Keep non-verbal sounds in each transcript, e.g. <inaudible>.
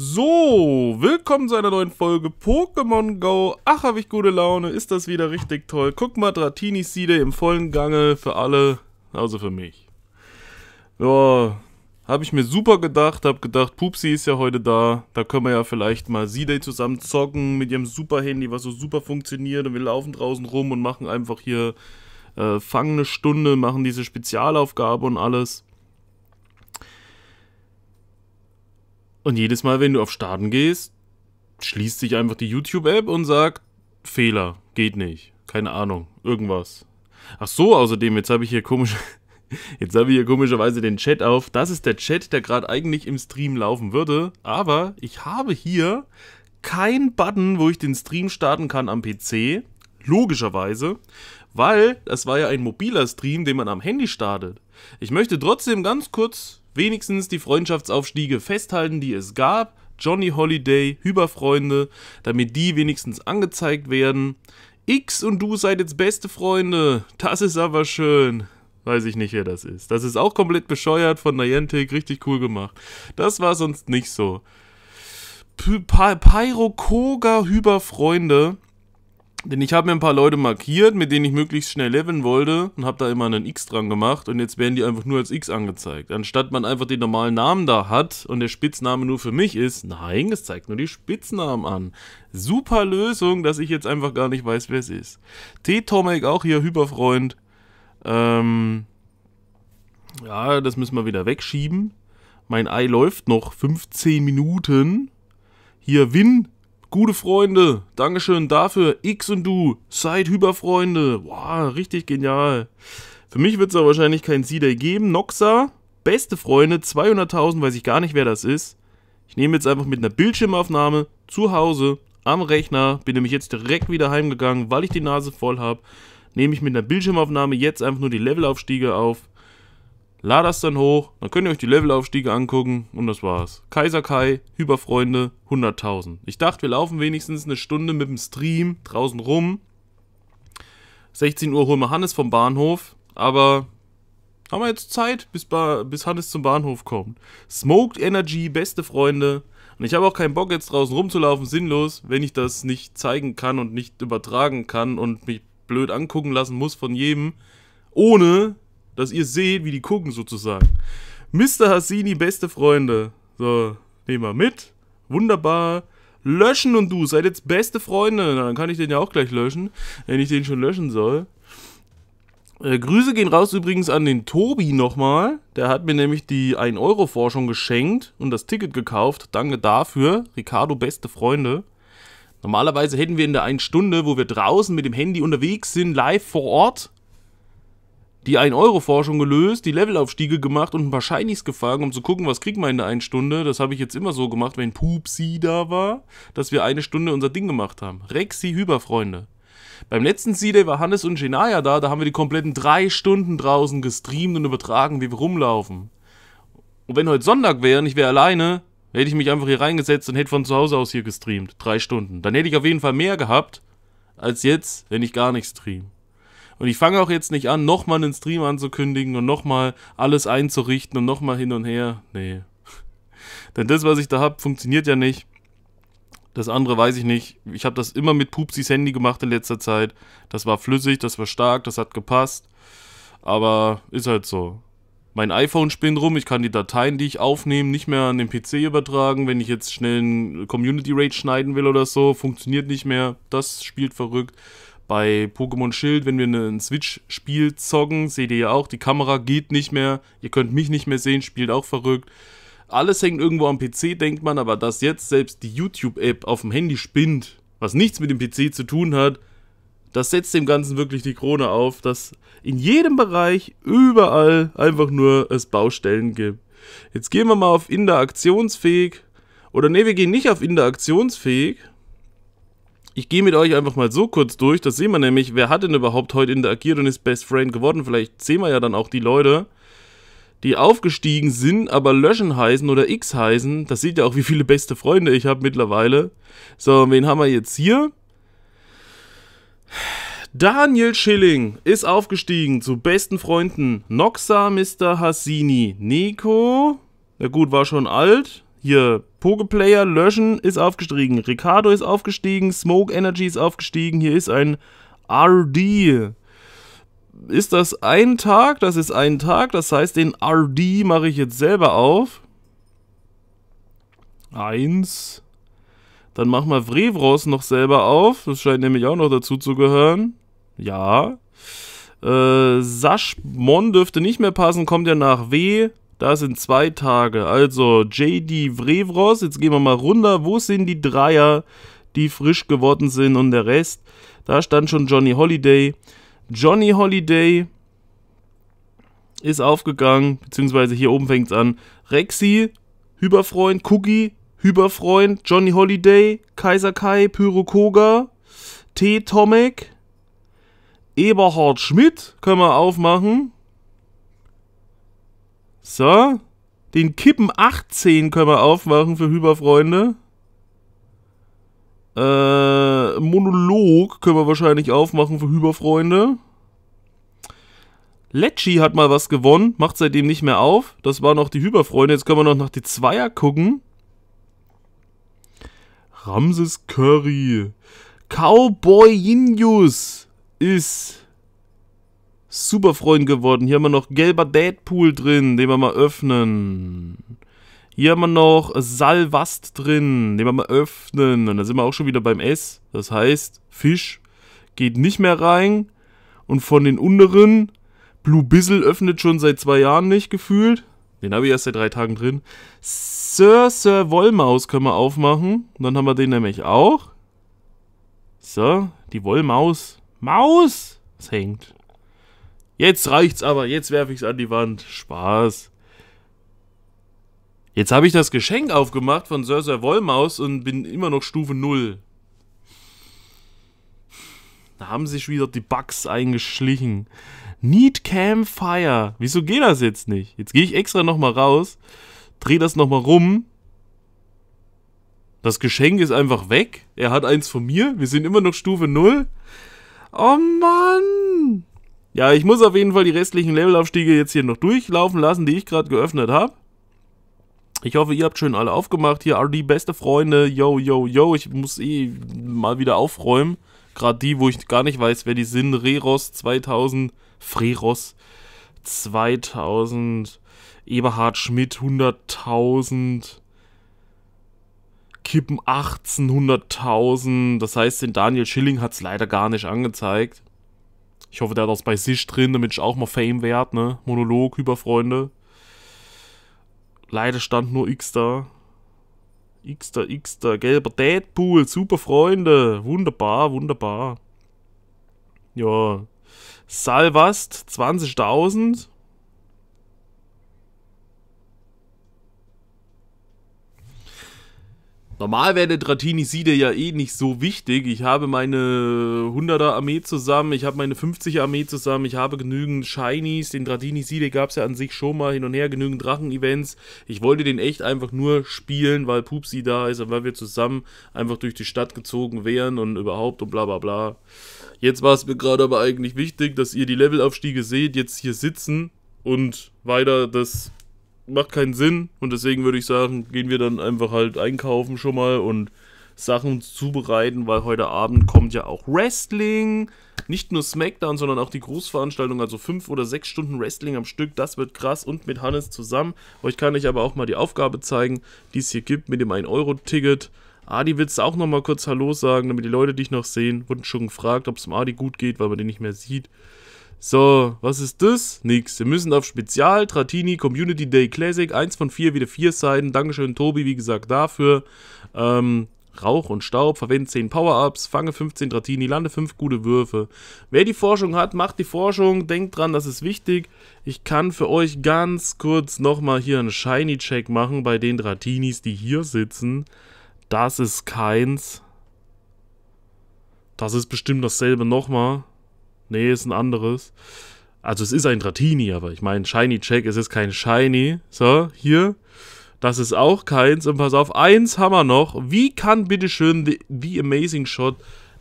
So, willkommen zu einer neuen Folge Pokémon Go. Ach, habe ich gute Laune, ist das wieder richtig toll. Guck mal, Dratini-Siede im vollen Gange für alle, also für mich. Ja, habe ich mir super gedacht, habe gedacht, Pupsi ist ja heute da, da können wir ja vielleicht mal Siede zusammen zocken mit ihrem Super-Handy, was so super funktioniert und wir laufen draußen rum und machen einfach hier, äh, fangen eine Stunde, machen diese Spezialaufgabe und alles. Und jedes Mal, wenn du auf Starten gehst, schließt sich einfach die YouTube-App und sagt, Fehler, geht nicht. Keine Ahnung, irgendwas. Ach so, außerdem, jetzt habe ich hier komisch. <laughs> Jetzt habe ich hier komischerweise den Chat auf. Das ist der Chat, der gerade eigentlich im Stream laufen würde. Aber ich habe hier keinen Button, wo ich den Stream starten kann am PC. Logischerweise. Weil das war ja ein mobiler Stream, den man am Handy startet. Ich möchte trotzdem ganz kurz Wenigstens die Freundschaftsaufstiege festhalten, die es gab. Johnny Holiday, Hyperfreunde, damit die wenigstens angezeigt werden. X und du seid jetzt beste Freunde. Das ist aber schön. Weiß ich nicht, wer das ist. Das ist auch komplett bescheuert von Niantic, richtig cool gemacht. Das war sonst nicht so. Pyrokoga Hyperfreunde denn ich habe mir ein paar Leute markiert, mit denen ich möglichst schnell leveln wollte und habe da immer einen X dran gemacht und jetzt werden die einfach nur als X angezeigt. Anstatt man einfach den normalen Namen da hat und der Spitzname nur für mich ist, nein, es zeigt nur die Spitznamen an. Super Lösung, dass ich jetzt einfach gar nicht weiß, wer es ist. T-Tomek auch hier, Hyperfreund. Ähm, ja, das müssen wir wieder wegschieben. Mein Ei läuft noch 15 Minuten. Hier Win Gute Freunde, Dankeschön dafür. X und du, seid Hyperfreunde. Wow, richtig genial. Für mich wird es da wahrscheinlich kein Sieder geben. Noxa, beste Freunde, 200.000, weiß ich gar nicht, wer das ist. Ich nehme jetzt einfach mit einer Bildschirmaufnahme zu Hause am Rechner, bin nämlich jetzt direkt wieder heimgegangen, weil ich die Nase voll habe. Nehme ich mit einer Bildschirmaufnahme jetzt einfach nur die Levelaufstiege auf Lad das dann hoch, dann könnt ihr euch die Levelaufstiege angucken und das war's. Kaiser Kai, Hyperfreunde, 100.000. Ich dachte, wir laufen wenigstens eine Stunde mit dem Stream draußen rum. 16 Uhr holen wir Hannes vom Bahnhof, aber haben wir jetzt Zeit, bis, ba bis Hannes zum Bahnhof kommt. Smoked Energy, beste Freunde. Und ich habe auch keinen Bock, jetzt draußen rumzulaufen, sinnlos, wenn ich das nicht zeigen kann und nicht übertragen kann und mich blöd angucken lassen muss von jedem, ohne dass ihr seht, wie die gucken sozusagen. Mr. Hassini, beste Freunde. So, nehmen wir mit. Wunderbar. Löschen und du, seid jetzt beste Freunde. Na, dann kann ich den ja auch gleich löschen, wenn ich den schon löschen soll. Äh, Grüße gehen raus übrigens an den Tobi nochmal. Der hat mir nämlich die 1-Euro-Forschung geschenkt und das Ticket gekauft. Danke dafür. Ricardo, beste Freunde. Normalerweise hätten wir in der 1 Stunde, wo wir draußen mit dem Handy unterwegs sind, live vor Ort, die 1-Euro-Forschung gelöst, die Levelaufstiege gemacht und ein paar Shinies gefangen, um zu gucken, was kriegt man in der 1 Stunde. Das habe ich jetzt immer so gemacht, wenn Pupsi da war, dass wir eine Stunde unser Ding gemacht haben. Rexi Hyperfreunde. Beim letzten sea day war Hannes und Genaya da, da haben wir die kompletten drei Stunden draußen gestreamt und übertragen, wie wir rumlaufen. Und wenn heute Sonntag wäre und ich wäre alleine, hätte ich mich einfach hier reingesetzt und hätte von zu Hause aus hier gestreamt. Drei Stunden. Dann hätte ich auf jeden Fall mehr gehabt, als jetzt, wenn ich gar nicht streame. Und ich fange auch jetzt nicht an, nochmal einen Stream anzukündigen und nochmal alles einzurichten und nochmal hin und her. Nee. <laughs> Denn das, was ich da habe, funktioniert ja nicht. Das andere weiß ich nicht. Ich habe das immer mit Pupsis Handy gemacht in letzter Zeit. Das war flüssig, das war stark, das hat gepasst. Aber ist halt so. Mein iPhone spinnt rum, ich kann die Dateien, die ich aufnehme, nicht mehr an den PC übertragen. Wenn ich jetzt schnell einen Community Raid schneiden will oder so, funktioniert nicht mehr. Das spielt verrückt bei Pokémon Schild, wenn wir ein Switch-Spiel zocken, seht ihr ja auch, die Kamera geht nicht mehr, ihr könnt mich nicht mehr sehen, spielt auch verrückt. Alles hängt irgendwo am PC, denkt man, aber dass jetzt selbst die YouTube-App auf dem Handy spinnt, was nichts mit dem PC zu tun hat, das setzt dem Ganzen wirklich die Krone auf, dass in jedem Bereich überall einfach nur es Baustellen gibt. Jetzt gehen wir mal auf interaktionsfähig. Oder nee, wir gehen nicht auf interaktionsfähig, ich gehe mit euch einfach mal so kurz durch, das sehen wir nämlich, wer hat denn überhaupt heute interagiert und ist Best Friend geworden. Vielleicht sehen wir ja dann auch die Leute, die aufgestiegen sind, aber Löschen heißen oder X heißen. Das seht ihr auch, wie viele beste Freunde ich habe mittlerweile. So, wen haben wir jetzt hier? Daniel Schilling ist aufgestiegen zu besten Freunden. Noxa, Mr. Hassini, Nico. Na gut, war schon alt. Hier, Pokeplayer löschen ist aufgestiegen. Ricardo ist aufgestiegen. Smoke Energy ist aufgestiegen. Hier ist ein RD. Ist das ein Tag? Das ist ein Tag. Das heißt, den RD mache ich jetzt selber auf. Eins. Dann machen wir Vrevros noch selber auf. Das scheint nämlich auch noch dazu zu gehören. Ja. Äh, Saschmon dürfte nicht mehr passen. Kommt ja nach W. Da sind zwei Tage. Also JD Vrevros, jetzt gehen wir mal runter. Wo sind die Dreier, die frisch geworden sind und der Rest? Da stand schon Johnny Holiday. Johnny Holiday ist aufgegangen, beziehungsweise hier oben fängt es an. Rexy, Hyperfreund, Cookie, Hyperfreund, Johnny Holiday, Kaiser Kai, Pyrokoga, T. Tomek, Eberhard Schmidt können wir aufmachen. So, den Kippen 18 können wir aufmachen für Hyperfreunde. Äh, Monolog können wir wahrscheinlich aufmachen für Hyperfreunde. Lecci hat mal was gewonnen, macht seitdem nicht mehr auf. Das waren noch die Hyperfreunde. Jetzt können wir noch nach die Zweier gucken. Ramses Curry. Cowboy Injus ist super Freund geworden. Hier haben wir noch gelber Deadpool drin, den wir mal öffnen. Hier haben wir noch Salvast drin, den wir mal öffnen. Und da sind wir auch schon wieder beim S. Das heißt, Fisch geht nicht mehr rein. Und von den unteren, Blue Bissel öffnet schon seit zwei Jahren nicht gefühlt. Den habe ich erst seit drei Tagen drin. Sir, Sir Wollmaus können wir aufmachen. dann haben wir den nämlich auch. So, die Wollmaus. Maus! Es hängt. Jetzt reicht's aber, jetzt werfe ich's an die Wand. Spaß. Jetzt habe ich das Geschenk aufgemacht von Sir, Sir Wollmaus und bin immer noch Stufe 0. Da haben sich wieder die Bugs eingeschlichen. Need Campfire. Wieso geht das jetzt nicht? Jetzt gehe ich extra nochmal raus, drehe das nochmal rum. Das Geschenk ist einfach weg. Er hat eins von mir. Wir sind immer noch Stufe 0. Oh Mann. Ja, ich muss auf jeden Fall die restlichen Levelaufstiege jetzt hier noch durchlaufen lassen, die ich gerade geöffnet habe. Ich hoffe, ihr habt schön alle aufgemacht. Hier, RD, beste Freunde. Yo, yo, yo. Ich muss eh mal wieder aufräumen. Gerade die, wo ich gar nicht weiß, wer die sind. Reros 2000. Freros 2000. Eberhard Schmidt 100.000. Kippen 18.000. Das heißt, den Daniel Schilling hat es leider gar nicht angezeigt. Ich hoffe, der hat das bei sich drin, damit ich auch mal Fame werde, ne? Monolog über Freunde. Leider stand nur X da. X da, X da, gelber Deadpool, super Freunde. Wunderbar, wunderbar. Ja. Salvast, 20.000. Normal wäre der Dratini Siede ja eh nicht so wichtig. Ich habe meine 100er Armee zusammen, ich habe meine 50er Armee zusammen, ich habe genügend Shinies. Den Dratini Siede gab es ja an sich schon mal hin und her, genügend Drachen-Events. Ich wollte den echt einfach nur spielen, weil Pupsi da ist und weil wir zusammen einfach durch die Stadt gezogen wären und überhaupt und bla bla bla. Jetzt war es mir gerade aber eigentlich wichtig, dass ihr die Levelaufstiege seht, jetzt hier sitzen und weiter das macht keinen Sinn und deswegen würde ich sagen, gehen wir dann einfach halt einkaufen schon mal und Sachen zubereiten, weil heute Abend kommt ja auch Wrestling. Nicht nur SmackDown, sondern auch die Großveranstaltung, also fünf oder sechs Stunden Wrestling am Stück. Das wird krass und mit Hannes zusammen. Euch kann ich aber auch mal die Aufgabe zeigen, die es hier gibt mit dem 1-Euro-Ticket. Adi, willst du auch nochmal kurz Hallo sagen, damit die Leute dich noch sehen? Wurden schon gefragt, ob es dem Adi gut geht, weil man den nicht mehr sieht. So, was ist das? Nix. Wir müssen auf Spezial, Tratini, Community Day Classic, eins von vier, wieder vier Seiten. Dankeschön, Tobi, wie gesagt, dafür. Ähm, Rauch und Staub, verwende 10 Power-Ups, fange 15 Dratini, lande 5 gute Würfe. Wer die Forschung hat, macht die Forschung, denkt dran, das ist wichtig. Ich kann für euch ganz kurz nochmal hier einen Shiny-Check machen bei den Dratinis, die hier sitzen. Das ist keins. Das ist bestimmt dasselbe nochmal. Nee, ist ein anderes. Also es ist ein Dratini, aber ich meine, Shiny Check, es ist kein Shiny. So, hier. Das ist auch keins. Und pass auf, eins haben wir noch. Wie kann bitteschön The, The Amazing Shot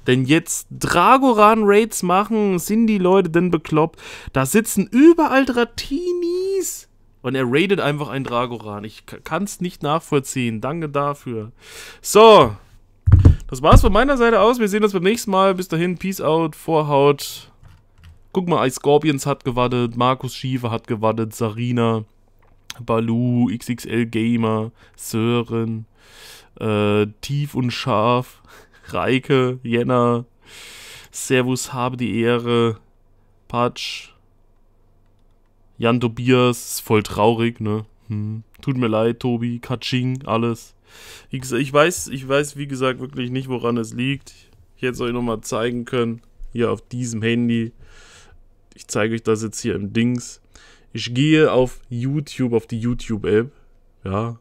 denn jetzt Dragoran Raids machen? Sind die Leute denn bekloppt? Da sitzen überall Dratinis. Und er raidet einfach ein Dragoran. Ich kann es nicht nachvollziehen. Danke dafür. So. Das war's von meiner Seite aus. Wir sehen uns beim nächsten Mal. Bis dahin, Peace out, Vorhaut. Guck mal, iScorpions hat gewartet, Markus Schiefer hat gewartet, Sarina, Balu, XXL Gamer, Sören, äh, Tief und Scharf, <laughs> Reike, Jenna, Servus, habe die Ehre, Patsch, Jan Tobias, voll traurig, ne? Hm. Tut mir leid, Tobi, Katsching, alles. Ich, ich, weiß, ich weiß, wie gesagt, wirklich nicht, woran es liegt. Ich hätte es euch nochmal zeigen können, hier auf diesem Handy. Ich zeige euch das jetzt hier im Dings. Ich gehe auf YouTube, auf die YouTube-App. Ja.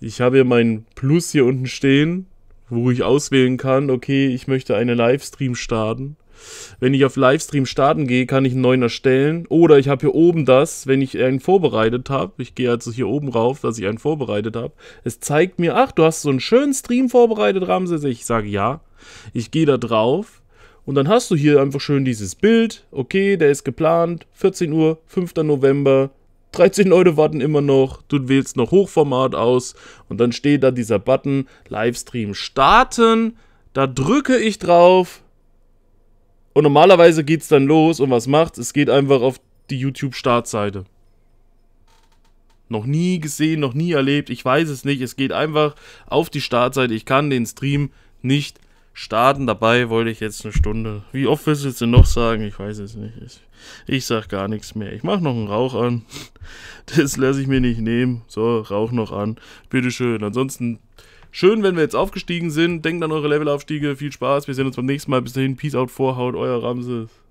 Ich habe hier mein Plus hier unten stehen, wo ich auswählen kann, okay, ich möchte einen Livestream starten. Wenn ich auf Livestream starten gehe, kann ich einen neuen erstellen. Oder ich habe hier oben das, wenn ich einen vorbereitet habe. Ich gehe also hier oben rauf, dass ich einen vorbereitet habe. Es zeigt mir, ach, du hast so einen schönen Stream vorbereitet, Ramses. Ich sage ja. Ich gehe da drauf. Und dann hast du hier einfach schön dieses Bild. Okay, der ist geplant. 14 Uhr, 5. November. 13 Leute warten immer noch. Du wählst noch Hochformat aus. Und dann steht da dieser Button Livestream starten. Da drücke ich drauf. Und normalerweise geht es dann los. Und was macht's? Es geht einfach auf die YouTube-Startseite. Noch nie gesehen, noch nie erlebt. Ich weiß es nicht. Es geht einfach auf die Startseite. Ich kann den Stream nicht starten. Dabei wollte ich jetzt eine Stunde. Wie oft willst du jetzt denn noch sagen? Ich weiß es nicht. Ich, ich sag gar nichts mehr. Ich mach noch einen Rauch an. <laughs> Das lasse ich mir nicht nehmen. So, Rauch noch an. Bitteschön. Ansonsten schön, wenn wir jetzt aufgestiegen sind. Denkt an eure Levelaufstiege. Viel Spaß. Wir sehen uns beim nächsten Mal. Bis dahin. Peace out. Vorhaut. Euer Ramses.